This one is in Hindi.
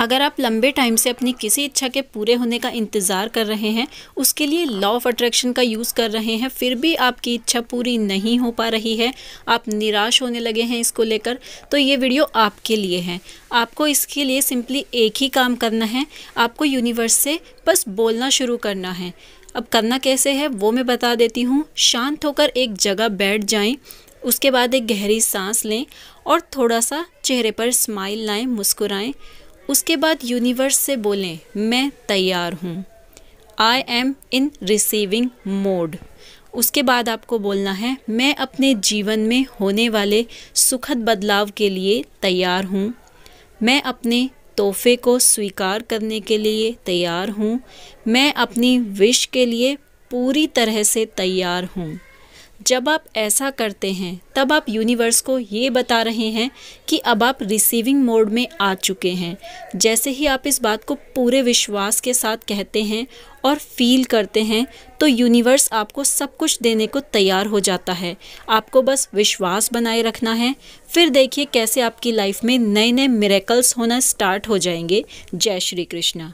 अगर आप लंबे टाइम से अपनी किसी इच्छा के पूरे होने का इंतज़ार कर रहे हैं उसके लिए लॉ ऑफ अट्रैक्शन का यूज़ कर रहे हैं फिर भी आपकी इच्छा पूरी नहीं हो पा रही है आप निराश होने लगे हैं इसको लेकर तो ये वीडियो आपके लिए है आपको इसके लिए सिंपली एक ही काम करना है आपको यूनिवर्स से बस बोलना शुरू करना है अब करना कैसे है वो मैं बता देती हूँ शांत होकर एक जगह बैठ जाएँ उसके बाद एक गहरी सांस लें और थोड़ा सा चेहरे पर स्माइल लाएं मुस्कुराएं उसके बाद यूनिवर्स से बोलें मैं तैयार हूँ I am in receiving mode उसके बाद आपको बोलना है मैं अपने जीवन में होने वाले सुखद बदलाव के लिए तैयार हूँ मैं अपने तोहफे को स्वीकार करने के लिए तैयार हूँ मैं अपनी विश के लिए पूरी तरह से तैयार हूँ जब आप ऐसा करते हैं तब आप यूनिवर्स को ये बता रहे हैं कि अब आप रिसीविंग मोड में आ चुके हैं जैसे ही आप इस बात को पूरे विश्वास के साथ कहते हैं और फील करते हैं तो यूनिवर्स आपको सब कुछ देने को तैयार हो जाता है आपको बस विश्वास बनाए रखना है फिर देखिए कैसे आपकी लाइफ में नए नए मिरेकल्स होना स्टार्ट हो जाएंगे जय श्री कृष्णा